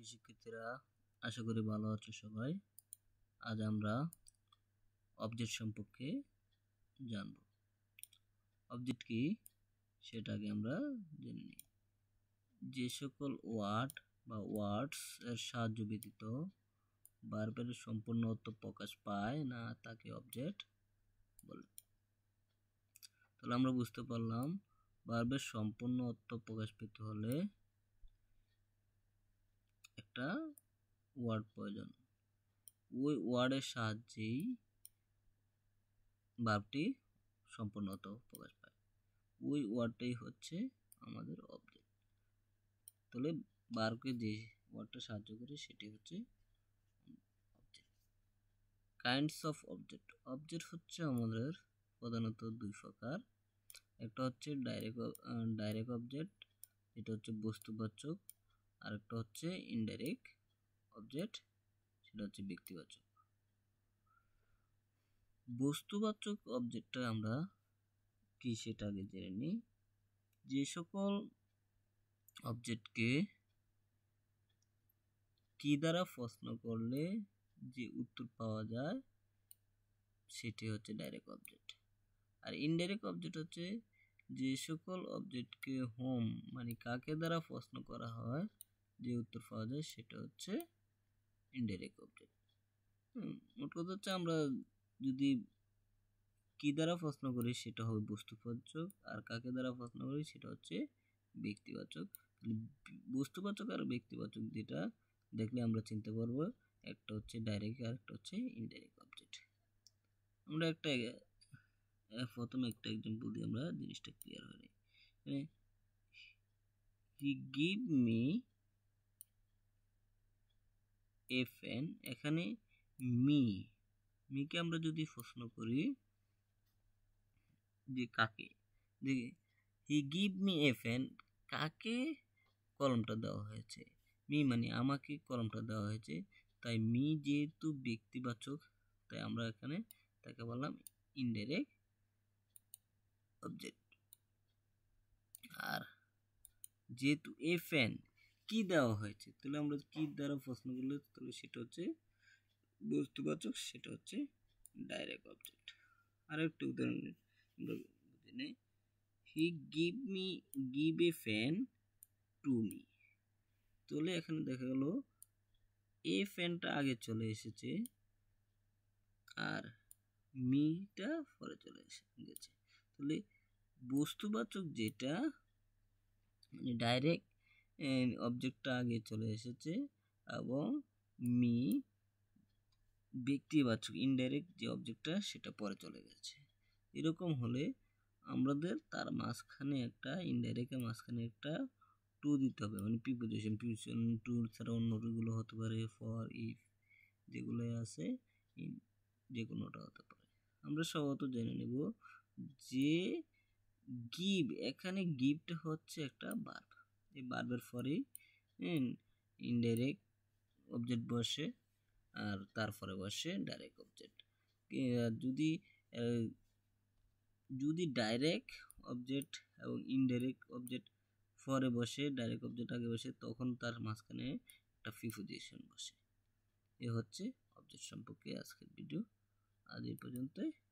প্রিয় শিক্ষার্থীরা আশা করি ভালো আছো সবাই আজ আমরা অবজেক্ট সম্পর্কে জানব অবজেক্ট কি সেটা আগে আমরা জেনে নিই যে সকল ওয়ার্ড বা ওয়ার্ডস এর সাহায্য ব্যতীত বারবার সম্পূর্ণ অর্থ প্রকাশ পায় না তাকে অবজেক্ট বলে তাহলে আমরা বুঝতে পারলাম বারবার সম্পূর্ণ অর্থ প্রকাশ পেতে হলে একটা ওয়ার্ড প্রয়োজন ওই ওয়ার্ডের সাহায্যেই ভাবটি সম্পূর্ণত প্রকাশ পায় ওই ওয়ার্ডটাই হচ্ছে আমাদের অবজেক্ট তাহলে বারকে যে ওয়ার্ডটা সাহায্য করে সেটি হচ্ছে object kinds of object object হচ্ছে আমাদের প্রধানত দুই প্রকার একটা হচ্ছে ডাইরেক্ট ডাইরেক্ট অবজেক্ট এটা হচ্ছে বস্তুবাচক আরেকটা হচ্ছে ইনডাইরেক্ট অবজেক্ট সেটা হচ্ছে ব্যক্তিবাচক বস্তুবাচক অবজেক্টটা আমরা কি সেটা আগে জেনে নিই যে সকল অবজেক্টকে কি দ্বারা প্রশ্ন করলে যে উত্তর পাওয়া যায় সেটি হচ্ছে ডাইরেক্ট অবজেক্ট আর ইনডাইরেক্ট অবজেক্ট হচ্ছে যে সকল অবজেক্টকে হোম মানে কাকে দ্বারা প্রশ্ন করা হয় যে উত্তর পাওয়া যায় সেটা হচ্ছে ইনডাইরেক্ট অবজেক্ট মোট কথা হচ্ছে আমরা যদি কি দ্বারা প্রশ্ন করি সেটা হবে বস্তুপাচক আর কাকে দ্বারা প্রশ্ন করি সেটা হচ্ছে ব্যক্তিবাচক বস্তুবাচক আর ব্যক্তিবাচক যেটা দেখলে আমরা চিনতে পারবো একটা হচ্ছে ডাইরেক্ট আর একটা হচ্ছে ইনডাইরেক্ট অবজেক্ট আমরা একটা প্রথমে একটা এক্সাম্পল দিয়ে আমরা জিনিসটা ক্লিয়ার হয়ে নিই he give me F N এখানে মি মিকে আমরা যদি প্রশ্ন করি যে কাকে দেখি he give me F N কাকে কলমটা দেওয়া হয়েছে মি মানে আমাকে কলমটা দেওয়া হয়েছে তাই মি যেহেতু ব্যক্তিবাচক তাই আমরা এখানে তাকে বললাম ইনডাইরেক্ট অবজেক্ট আর যেহেতু এফ এন কি দেওয়া হয়েছে তাহলে আমরা কি দ্বারা প্রশ্ন করলে তাহলে সেটা হচ্ছে বস্তুবাচক সেটা হচ্ছে ডাইরেক্ট অবজেক্ট আর একটা উদাহরণ আমরা he give me give a fan to me তাহলে এখানে দেখা গেল এ ফ্যানটা আগে চলে এসেছে আর মিটা পরে চলে এসে গেছে তাহলে বস্তুবাচক যেটা মানে ডাইরেক্ট অবজেক্টটা আগে চলে এসেছে এবং মি ব্যক্তিবাচক ইনডাইরেক্ট যে অবজেক্টটা সেটা পরে চলে গেছে এরকম হলে আমাদের তার মাঝখানে একটা ইনডাইরেক্টের মাঝখানে একটা টু দিতে হবে মানে প্রিপোজিশন পিউশন টু ছাড়া অন্যগুলো হতে পারে ফর ইফ যেগুলো আছে যে কোনোটা হতে পারে আমরা সহত জেনে নেব যে গিভ এখানে গিফট হচ্ছে একটা বার এই বারবার পরেই ইনডাইরেক্ট হ্যাঁ, অবজেক্ট বসে আর তারপরে বসে ডাইরেক্ট অবজেক্ট যদি যদি ডাইরেক্ট অবজেক্ট এবং ইনডাইরেক্ট অবজেক্ট পরে বসে ডাইরেক্ট অবজেক্ট আগে বসে তখন তার মাঝখানে একটা প্রিপোজিশন বসে এ হচ্ছে অবজেক্ট সম্পর্কে আজকের ভিডিও আজ এই পর্যন্তই